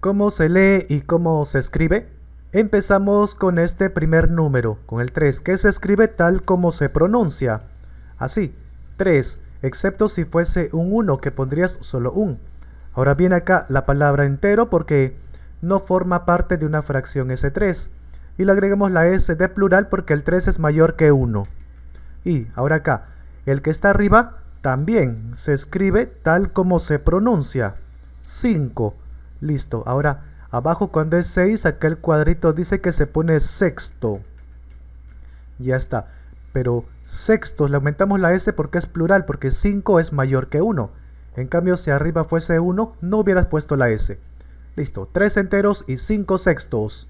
cómo se lee y cómo se escribe? Empezamos con este primer número, con el 3, que se escribe tal como se pronuncia. Así, 3, excepto si fuese un 1, que pondrías solo un. Ahora viene acá la palabra entero porque no forma parte de una fracción S3. Y le agregamos la S de plural porque el 3 es mayor que 1. Y ahora acá, el que está arriba también se escribe tal como se pronuncia. 5 Listo. Ahora, abajo cuando es 6, aquel cuadrito dice que se pone sexto. Ya está. Pero sextos, le aumentamos la S porque es plural, porque 5 es mayor que 1. En cambio, si arriba fuese 1, no hubieras puesto la S. Listo, 3 enteros y 5 sextos.